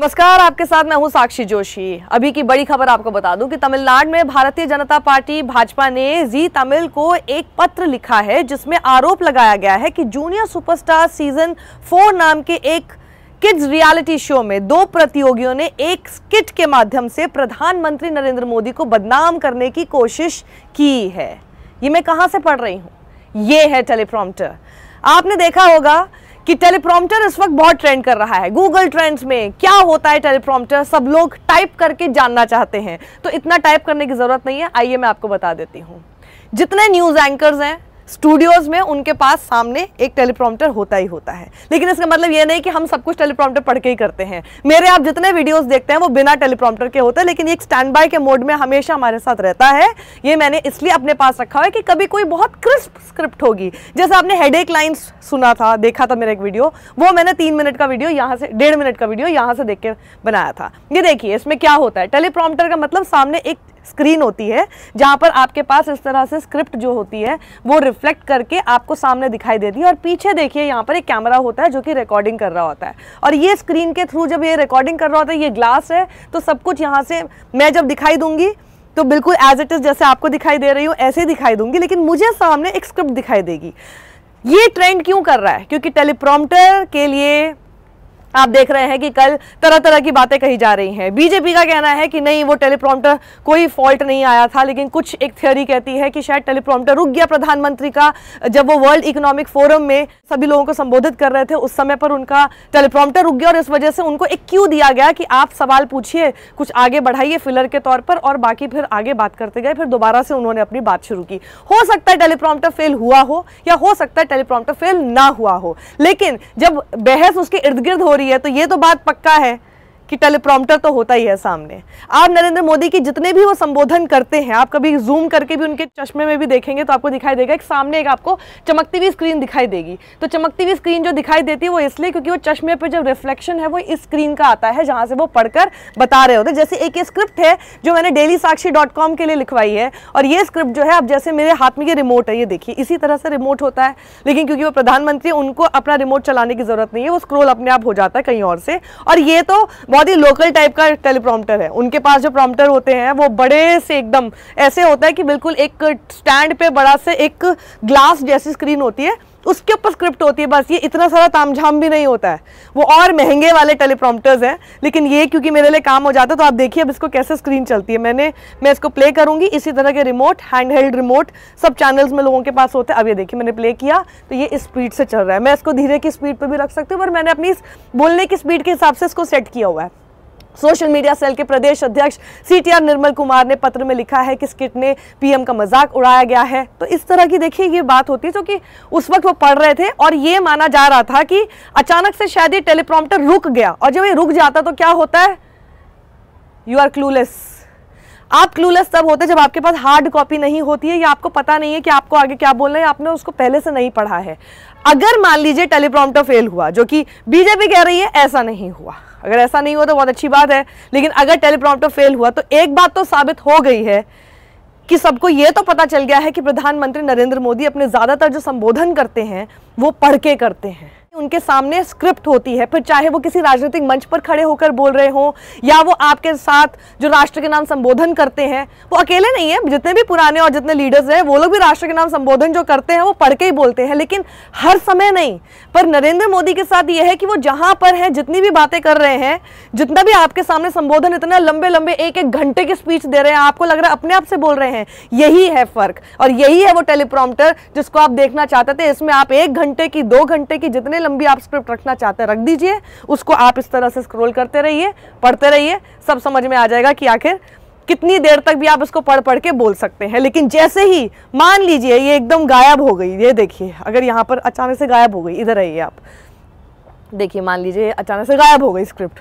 नमस्कार आपके साथ मैं हूं साक्षी जोशी अभी की बड़ी खबर आपको बता दूं कि तमिलनाडु में भारतीय जनता पार्टी भाजपा ने जी तमिल को एक पत्र लिखा है जिसमें आरोप लगाया गया है कि जूनियर सुपरस्टार सीजन फोर नाम के एक किड्स रियलिटी शो में दो प्रतियोगियों ने एक स्किट के माध्यम से प्रधानमंत्री नरेंद्र मोदी को बदनाम करने की कोशिश की है ये मैं कहाँ से पढ़ रही हूँ ये है टेलीप्रॉम्प्टर आपने देखा होगा कि टेलीप्रॉम्प्टर इस वक्त बहुत ट्रेंड कर रहा है गूगल ट्रेंड्स में क्या होता है टेलीप्रॉम्प्टर सब लोग टाइप करके जानना चाहते हैं तो इतना टाइप करने की ज़रूरत नहीं है आइए मैं आपको बता देती हूँ जितने न्यूज़ एंकर्स हैं स्टूडियोज में उनके पास सामने एक टेलीप्रॉम्प्टर होता ही होता है लेकिन इसका मतलब यह नहीं कि हम सब कुछ टेलीप्रॉम्प्टर पढ़ के ही करते हैं मेरे आप जितने वीडियोस देखते हैं वो बिना टेलीप्रॉम्प्टर के होते हैं लेकिन एक स्टैंड बाय के मोड में हमेशा हमारे साथ रहता है ये मैंने इसलिए अपने पास रखा है कि कभी कोई बहुत क्रिस्प स्क्रिप्ट होगी जैसे आपने हेड एक लाइन्स सुना था देखा था मेरा एक वीडियो वो मैंने तीन मिनट का वीडियो यहाँ से डेढ़ मिनट का वीडियो यहाँ से देख के बनाया था ये देखिए इसमें क्या होता है टेलीप्रॉम्प्टर का मतलब सामने एक स्क्रीन होती है जहाँ पर आपके पास इस तरह से स्क्रिप्ट जो होती है वो रिफ्लेक्ट करके आपको सामने दिखाई देती है और पीछे देखिए यहाँ पर एक कैमरा होता है जो कि रिकॉर्डिंग कर रहा होता है और ये स्क्रीन के थ्रू जब ये रिकॉर्डिंग कर रहा होता है ये ग्लास है तो सब कुछ यहाँ से मैं जब दिखाई दूंगी तो बिल्कुल एज इट इज़ जैसे आपको दिखाई दे रही हूँ ऐसे ही दिखाई दूंगी लेकिन मुझे सामने एक स्क्रिप्ट दिखाई देगी ये ट्रेंड क्यों कर रहा है क्योंकि टेलीप्रॉम्प्टर के लिए आप देख रहे हैं कि कल तरह तरह की बातें कही जा रही हैं बीजेपी का कहना है कि नहीं वो टेलीप्रॉम्प्टर कोई फॉल्ट नहीं आया था लेकिन कुछ एक थ्योरी कहती है कि शायद टेलीप्रॉम्प्टर रुक गया प्रधानमंत्री का जब वो वर्ल्ड इकोनॉमिक फोरम में सभी लोगों को संबोधित कर रहे थे उस समय पर उनका टेलीप्रॉम्प्टर रुक गया और इस वजह से उनको एक क्यू दिया गया कि आप सवाल पूछिए कुछ आगे बढ़ाइए फिलर के तौर पर और बाकी फिर आगे बात करते गए फिर दोबारा से उन्होंने अपनी बात शुरू की हो सकता है टेलीप्रॉम्प्टर फेल हुआ हो या हो सकता है टेलीप्रॉम्प्टर फेल ना हुआ हो लेकिन जब बहस उसके इर्द गिर्द हो रही है तो ये तो बात पक्का है कि टेलीप्रॉम्प्टर तो होता ही है सामने आप नरेंद्र मोदी की जितने भी वो संबोधन करते हैं आप कभी जूम करके भी उनके चश्मे में भी देखेंगे तो आपको दिखाई देगा एक सामने एक आपको चमकती हुई स्क्रीन दिखाई देगी तो चमकती हुई स्क्रीन जो दिखाई देती है वो इसलिए क्योंकि वो चश्मे पर जो रिफ्लेक्शन है वो इस स्क्रीन का आता है जहाँ से वो पढ़कर बता रहे होते जैसे एक स्क्रिप्ट है जो मैंने डेली साक्षी के लिए लिखवाई है और ये स्क्रिप्ट जो है अब जैसे मेरे हाथ में ये रिमोट है ये देखिए इसी तरह से रिमोट होता है लेकिन क्योंकि वो प्रधानमंत्री उनको अपना रिमोट चलाने की जरूरत नहीं है वो स्क्रोल अपने आप हो जाता है कहीं और से और ये तो बहुत ही लोकल टाइप का टेलीप्रॉम्प्टर है उनके पास जो प्रॉम्प्टर होते हैं वो बड़े से एकदम ऐसे होता है कि बिल्कुल एक स्टैंड पे बड़ा से एक ग्लास जैसी स्क्रीन होती है उसके ऊपर स्क्रिप्ट होती है बस ये इतना सारा तामझाम भी नहीं होता है वो और महंगे वाले टेलीप्रॉम्प्टर्स हैं लेकिन ये क्योंकि मेरे लिए काम हो जाता है तो आप देखिए अब इसको कैसे स्क्रीन चलती है मैंने मैं इसको प्ले करूंगी इसी तरह के रिमोट हैंड हेल्ड रिमोट सब चैनल्स में लोगों के पास होते हैं अब ये देखिए मैंने प्ले किया तो ये इस स्पीड से चल रहा है मैं इसको धीरे की स्पीड पर भी रख सकती हूँ पर मैंने अपनी बोलने की स्पीड के हिसाब से इसको सेट किया हुआ है सोशल मीडिया सेल के प्रदेश अध्यक्ष सीटीआर निर्मल कुमार ने पत्र में लिखा है कि स्किट ने पीएम का मजाक उड़ाया गया है तो इस तरह की देखिए ये बात होती है जो कि उस वक्त वो पढ़ रहे थे और ये माना जा रहा था कि अचानक से शायद ये टेलीप्रॉम्प्टर रुक गया और जब ये रुक जाता तो क्या होता है यू आर क्लूलेस आप क्लूलेस तब होते जब आपके पास हार्ड कॉपी नहीं होती है या आपको पता नहीं है कि आपको आगे क्या बोलना है आपने उसको पहले से नहीं पढ़ा है अगर मान लीजिए टेलीप्रॉम्प्टर फेल हुआ जो कि बीजेपी कह रही है ऐसा नहीं हुआ अगर ऐसा नहीं हुआ तो बहुत अच्छी बात है लेकिन अगर टेलीप्रॉम्प्टर फेल हुआ तो एक बात तो साबित हो गई है कि सबको ये तो पता चल गया है कि प्रधानमंत्री नरेंद्र मोदी अपने ज़्यादातर जो संबोधन करते हैं वो पढ़ के करते हैं उनके सामने स्क्रिप्ट होती है फिर चाहे वो किसी राजनीतिक मंच पर खड़े होकर बोल रहे हों या वो आपके साथ जो राष्ट्र के नाम संबोधन करते हैं वो अकेले नहीं है जितने भी पुराने और जितने लीडर्स हैं वो लोग भी राष्ट्र के नाम संबोधन जो करते हैं वो पढ़ के ही बोलते हैं लेकिन हर समय नहीं पर नरेंद्र मोदी के साथ ये है कि वो जहां पर है जितनी भी बातें कर रहे हैं जितना भी आपके सामने संबोधन इतना लंबे लंबे एक एक घंटे की स्पीच दे रहे हैं आपको लग रहा है अपने आप से बोल रहे हैं यही है फर्क और यही है वो टेलीप्रॉम्प्टर जिसको आप देखना चाहते थे इसमें आप एक घंटे की दो घंटे की जितने लंबी आप स्क्रिप्ट रखना चाहते हैं रख दीजिए उसको आप इस तरह से स्क्रोल करते रहिए पढ़ते रहिए सब समझ में आ जाएगा कि आखिर कितनी देर तक भी आप इसको पढ़ पढ़ के बोल सकते हैं लेकिन जैसे ही मान लीजिए ये एकदम गायब हो गई ये देखिए अगर यहाँ पर अचानक से गायब हो गई इधर आइए आप देखिए मान लीजिए अचानक से गायब हो गई स्क्रिप्ट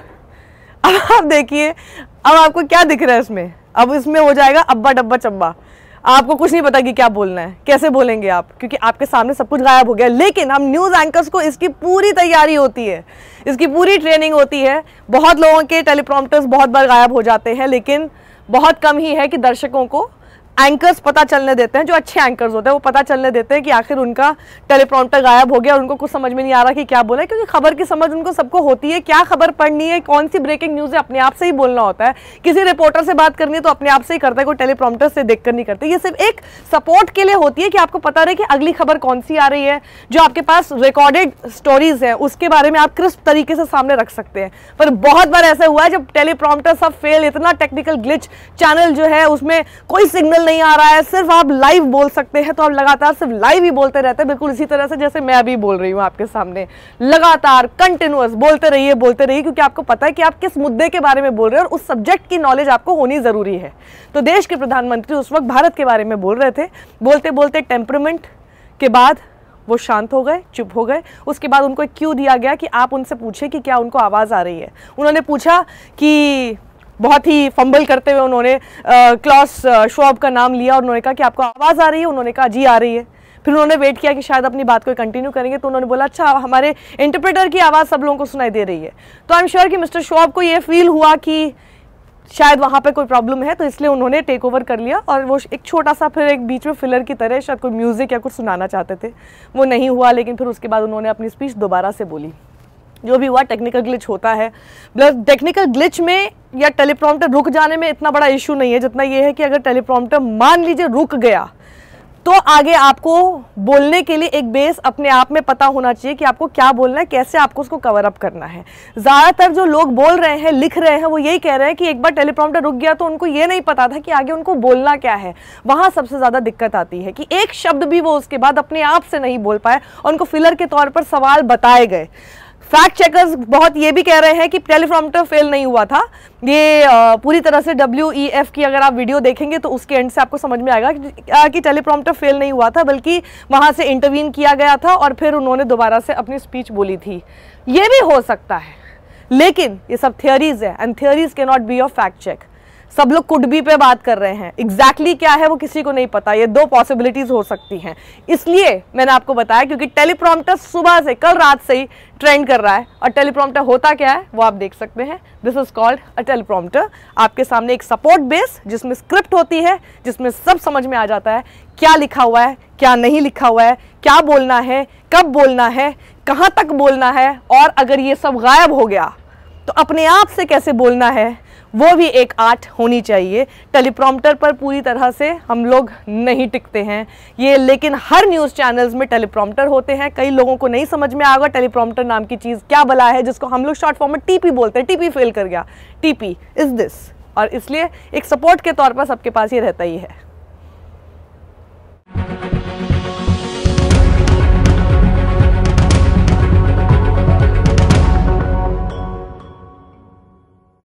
अब आप देखिए अब आपको क्या दिख रहा है इसमें अब इसमें हो जाएगा अब्बा डब्बा चब्बा आपको कुछ नहीं पता कि क्या बोलना है कैसे बोलेंगे आप क्योंकि आपके सामने सब कुछ गायब हो गया लेकिन हम न्यूज़ एंकर्स को इसकी पूरी तैयारी होती है इसकी पूरी ट्रेनिंग होती है बहुत लोगों के टेलीप्रॉम्प्टर्स बहुत बार गायब हो जाते हैं लेकिन बहुत कम ही है कि दर्शकों को एंकर्स पता चलने देते हैं जो अच्छे एंकर्स होते हैं वो पता चलने देते हैं कि आखिर उनका टेलीप्रॉम्प्टर गायब हो गया और उनको कुछ समझ में नहीं आ रहा कि क्या बोला है क्योंकि खबर की समझ उनको सबको होती है क्या खबर पढ़नी है कौन सी ब्रेकिंग न्यूज़ है अपने आप से ही बोलना होता है किसी रिपोर्टर से बात करनी है तो अपने आप से ही करता है कोई टेलीप्रॉम्प्टर से देखकर नहीं करते ये सिर्फ एक सपोर्ट के लिए होती है कि आपको पता रहे कि अगली खबर कौन सी आ रही है जो आपके पास रिकॉर्डेड स्टोरीज है उसके बारे में आप क्रिस्प तरीके से सामने रख सकते हैं पर बहुत बार ऐसा हुआ है जब टेलीप्रॉम्प्टर सब फेल इतना टेक्निकल ग्लिच चैनल जो है उसमें कोई सिग्नल नहीं आ रहा है सिर्फ आप लाइव बोल सकते हैं तो आप लगातार सिर्फ लाइव ही बोलते रहते हैं बिल्कुल इसी तरह से जैसे मैं अभी बोल रही हूँ आपके सामने लगातार कंटिन्यूस बोलते रहिए बोलते रहिए क्योंकि आपको पता है कि आप किस मुद्दे के बारे में बोल रहे हैं और उस सब्जेक्ट की नॉलेज आपको होनी ज़रूरी है तो देश के प्रधानमंत्री उस वक्त भारत के बारे में बोल रहे थे बोलते बोलते टेम्परमेंट के बाद वो शांत हो गए चुप हो गए उसके बाद उनको एक क्यू दिया गया कि आप उनसे पूछें कि क्या उनको आवाज़ आ रही है उन्होंने पूछा कि बहुत ही फंबल करते हुए उन्होंने क्लॉस शॉप का नाम लिया और उन्होंने कहा कि आपको आवाज़ आ रही है उन्होंने कहा जी आ रही है फिर उन्होंने वेट किया कि शायद अपनी बात को कंटिन्यू करेंगे तो उन्होंने बोला अच्छा हमारे इंटरप्रेटर की आवाज़ सब लोगों को सुनाई दे रही है तो आई एम श्योर कि मिस्टर शॉप को ये फील हुआ कि शायद वहाँ पे कोई प्रॉब्लम है तो इसलिए उन्होंने टेक ओवर कर लिया और वो एक छोटा सा फिर एक बीच में फिलर की तरह शायद कोई म्यूज़िक या कुछ सुनाना चाहते थे वो नहीं हुआ लेकिन फिर उसके बाद उन्होंने अपनी स्पीच दोबारा से बोली जो भी हुआ टेक्निकल ग्लिच होता है टेक्निकल ग्लिच में या टेलीप्रॉम्प्टर रुक जाने में इतना बड़ा इशू नहीं है जितना ये है कि अगर टेलीप्रॉम्प्टर मान लीजिए रुक गया तो आगे आपको बोलने के लिए एक बेस अपने आप में पता होना चाहिए कि आपको क्या बोलना है कैसे आपको उसको कवर अप करना है ज़्यादातर जो लोग बोल रहे हैं लिख रहे हैं वो यही कह रहे हैं कि एक बार टेलीप्रॉम्प्टर रुक गया तो उनको ये नहीं पता था कि आगे उनको बोलना क्या है वहाँ सबसे ज़्यादा दिक्कत आती है कि एक शब्द भी वो उसके बाद अपने आप से नहीं बोल पाए और उनको फिलर के तौर पर सवाल बताए गए फैक्ट चेकर्स बहुत ये भी कह रहे हैं कि टेलीफ्रॉमटर फेल नहीं हुआ था ये पूरी तरह से डब्ल्यू ई एफ की अगर आप वीडियो देखेंगे तो उसके एंड से आपको समझ में आएगा कि, आ, फेल नहीं हुआ था बल्कि वहाँ से इंटरवीन किया गया था और फिर उन्होंने दोबारा से अपनी स्पीच बोली थी ये भी हो सकता है लेकिन ये सब थियोरीज है एंड थियोरीज के not be of fact check सब लोग कुड पे बात कर रहे हैं एग्जैक्टली exactly क्या है वो किसी को नहीं पता ये दो पॉसिबिलिटीज हो सकती हैं इसलिए मैंने आपको बताया क्योंकि टेलीप्रॉम्प्टर सुबह से कल रात से ही ट्रेंड कर रहा है और टेलीप्रॉम्प्टर होता क्या है वो आप देख सकते हैं this is called a teleprompter आपके सामने एक सपोर्ट बेस जिसमें स्क्रिप्ट होती है जिसमें सब समझ में आ जाता है क्या लिखा हुआ है क्या नहीं लिखा हुआ है क्या बोलना है कब बोलना है कहाँ तक बोलना है और अगर ये सब गायब हो गया तो अपने आप से कैसे बोलना है वो भी एक आर्ट होनी चाहिए टेलीप्रॉम्प्टर पर पूरी तरह से हम लोग नहीं टिकते हैं ये लेकिन हर न्यूज़ चैनल्स में टेलीप्रॉम्प्टर होते हैं कई लोगों को नहीं समझ में आएगा टेलीप्रॉम्प्टर नाम की चीज़ क्या बला है जिसको हम लोग शॉर्ट फॉर्म में टीपी बोलते हैं टीपी फेल कर गया टीपी इज़ दिस और इसलिए एक सपोर्ट के तौर पर सबके पास ये रहता ही है